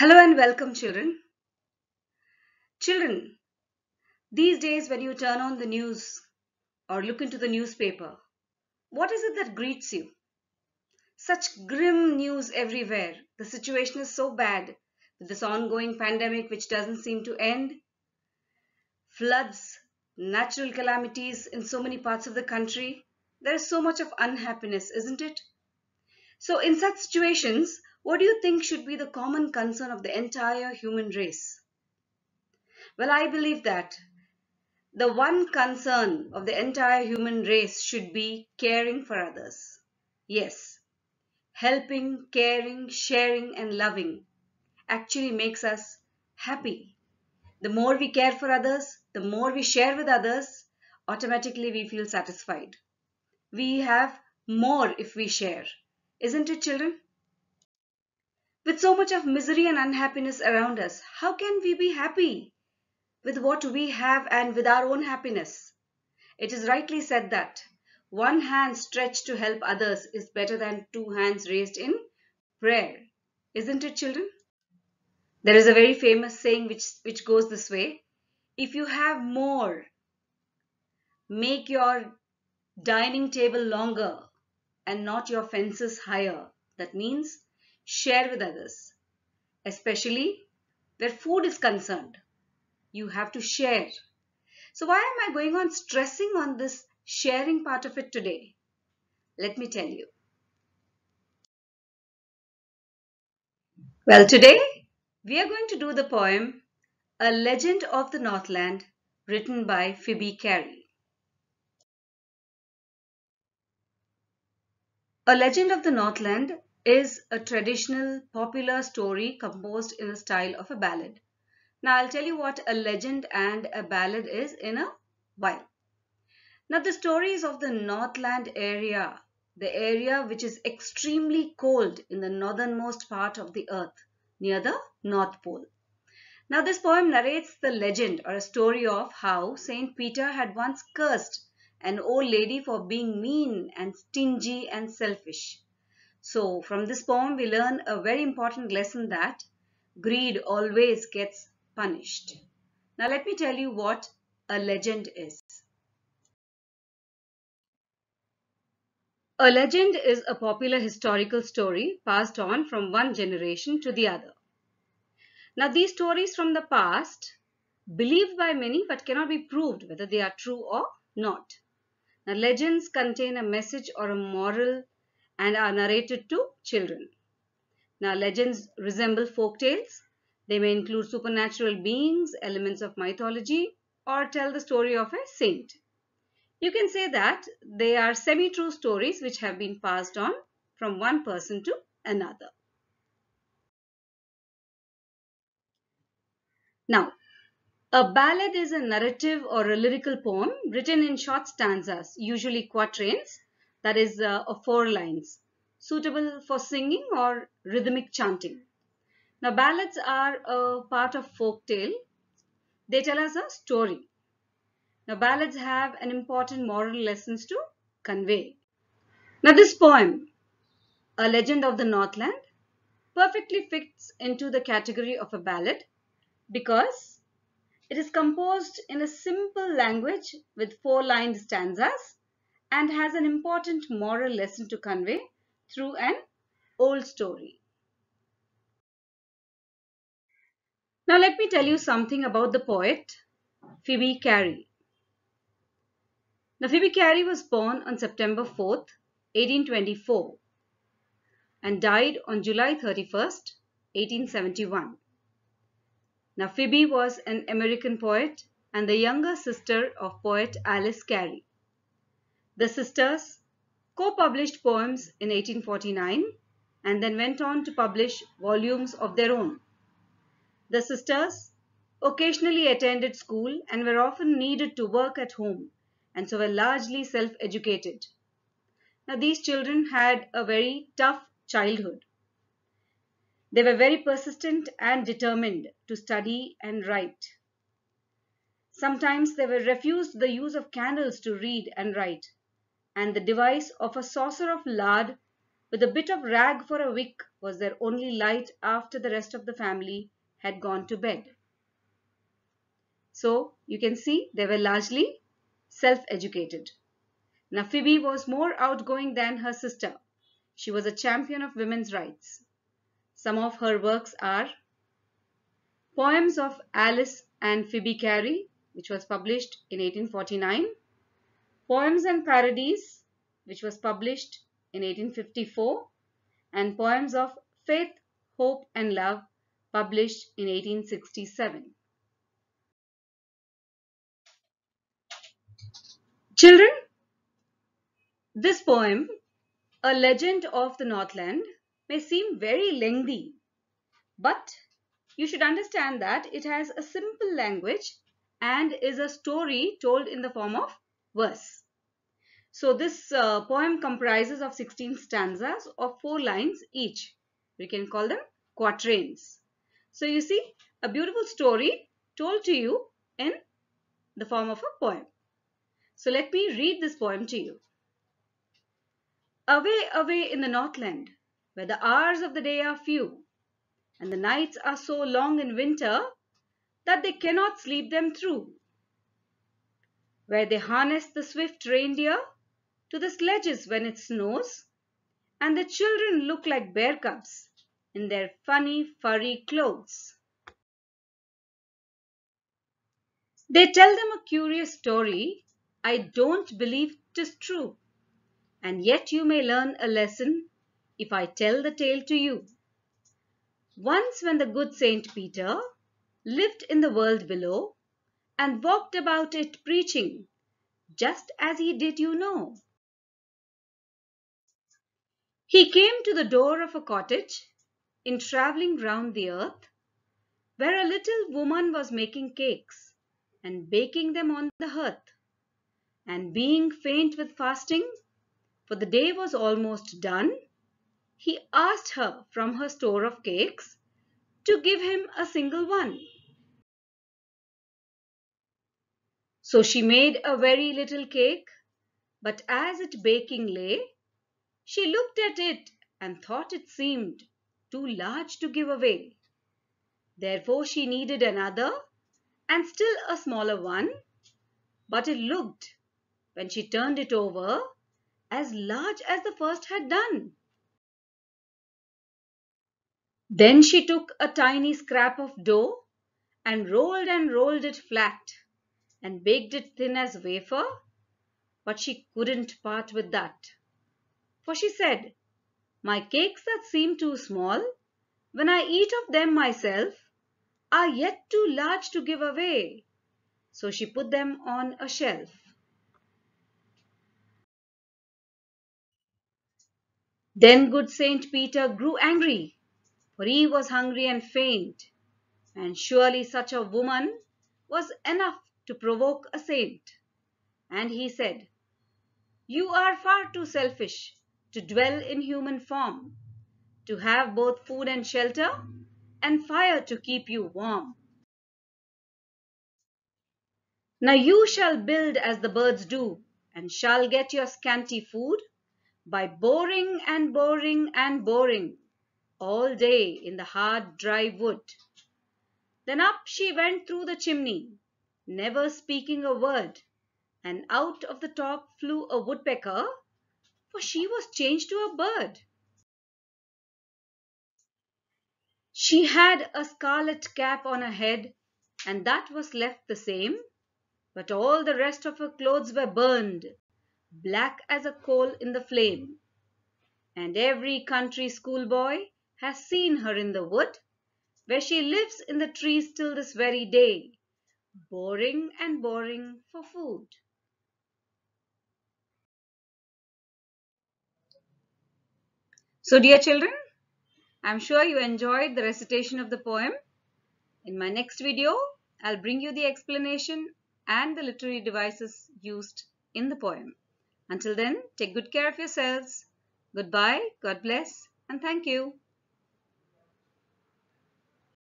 Hello and welcome children. Children, these days when you turn on the news or look into the newspaper, what is it that greets you? Such grim news everywhere. The situation is so bad with this ongoing pandemic which doesn't seem to end. Floods, natural calamities in so many parts of the country. There is so much of unhappiness, isn't it? So in such situations, what do you think should be the common concern of the entire human race? Well, I believe that the one concern of the entire human race should be caring for others. Yes, helping, caring, sharing, and loving actually makes us happy. The more we care for others, the more we share with others, automatically we feel satisfied. We have more if we share. Isn't it, children? With so much of misery and unhappiness around us, how can we be happy with what we have and with our own happiness? It is rightly said that one hand stretched to help others is better than two hands raised in prayer. Isn't it, children? There is a very famous saying which, which goes this way. If you have more, make your dining table longer and not your fences higher. That means share with others, especially where food is concerned. You have to share. So why am I going on stressing on this sharing part of it today? Let me tell you. Well, today we are going to do the poem A Legend of the Northland written by Phoebe Carey. A Legend of the Northland is a traditional popular story composed in the style of a ballad. Now I'll tell you what a legend and a ballad is in a while. Now the stories of the Northland area, the area which is extremely cold in the northernmost part of the earth near the North Pole. Now this poem narrates the legend or a story of how Saint Peter had once cursed an old lady for being mean and stingy and selfish. So from this poem we learn a very important lesson that greed always gets punished. Now let me tell you what a legend is. A legend is a popular historical story passed on from one generation to the other. Now these stories from the past believed by many but cannot be proved whether they are true or not. Now legends contain a message or a moral and are narrated to children. Now, legends resemble folk tales. They may include supernatural beings, elements of mythology, or tell the story of a saint. You can say that they are semi-true stories which have been passed on from one person to another. Now, a ballad is a narrative or a lyrical poem written in short stanzas, usually quatrains, that is uh, of four lines, suitable for singing or rhythmic chanting. Now, ballads are a part of folk tale. They tell us a story. Now, ballads have an important moral lessons to convey. Now, this poem, A Legend of the Northland, perfectly fits into the category of a ballad because it is composed in a simple language with 4 lined stanzas and has an important moral lesson to convey through an old story. Now let me tell you something about the poet Phoebe Carey. Now Phoebe Carey was born on September 4th, 1824 and died on July 31st, 1871. Now Phoebe was an American poet and the younger sister of poet Alice Carey. The sisters co-published poems in 1849 and then went on to publish volumes of their own. The sisters occasionally attended school and were often needed to work at home and so were largely self-educated. Now these children had a very tough childhood. They were very persistent and determined to study and write. Sometimes they were refused the use of candles to read and write and the device of a saucer of lard with a bit of rag for a wick was their only light after the rest of the family had gone to bed. So you can see they were largely self-educated. Now Phoebe was more outgoing than her sister. She was a champion of women's rights. Some of her works are Poems of Alice and Phoebe Carey, which was published in 1849, Poems and Parodies, which was published in 1854, and Poems of Faith, Hope and Love, published in 1867. Children, this poem, A Legend of the Northland, may seem very lengthy, but you should understand that it has a simple language and is a story told in the form of verse. So this uh, poem comprises of 16 stanzas of 4 lines each. We can call them quatrains. So you see a beautiful story told to you in the form of a poem. So let me read this poem to you. Away, away in the Northland, where the hours of the day are few, and the nights are so long in winter that they cannot sleep them through where they harness the swift reindeer to the sledges when it snows, and the children look like bear cubs in their funny furry clothes. They tell them a curious story I don't believe tis true, and yet you may learn a lesson if I tell the tale to you. Once when the good Saint Peter lived in the world below, and walked about it preaching, just as he did you know. He came to the door of a cottage in travelling round the earth, where a little woman was making cakes and baking them on the hearth. And being faint with fasting, for the day was almost done, he asked her from her store of cakes to give him a single one. So she made a very little cake, but as it baking lay, she looked at it and thought it seemed too large to give away. Therefore she needed another and still a smaller one, but it looked, when she turned it over, as large as the first had done. Then she took a tiny scrap of dough and rolled and rolled it flat and baked it thin as wafer, but she couldn't part with that. For she said, My cakes that seem too small, when I eat of them myself, are yet too large to give away. So she put them on a shelf. Then good Saint Peter grew angry, for he was hungry and faint, and surely such a woman was enough to provoke a saint. And he said, You are far too selfish to dwell in human form, to have both food and shelter, and fire to keep you warm. Now you shall build as the birds do, and shall get your scanty food by boring and boring and boring all day in the hard dry wood. Then up she went through the chimney never speaking a word, and out of the top flew a woodpecker, for she was changed to a bird. She had a scarlet cap on her head, and that was left the same, but all the rest of her clothes were burned, black as a coal in the flame. And every country schoolboy has seen her in the wood, where she lives in the trees till this very day. Boring and boring for food. So dear children, I'm sure you enjoyed the recitation of the poem. In my next video, I'll bring you the explanation and the literary devices used in the poem. Until then, take good care of yourselves. Goodbye, God bless and thank you.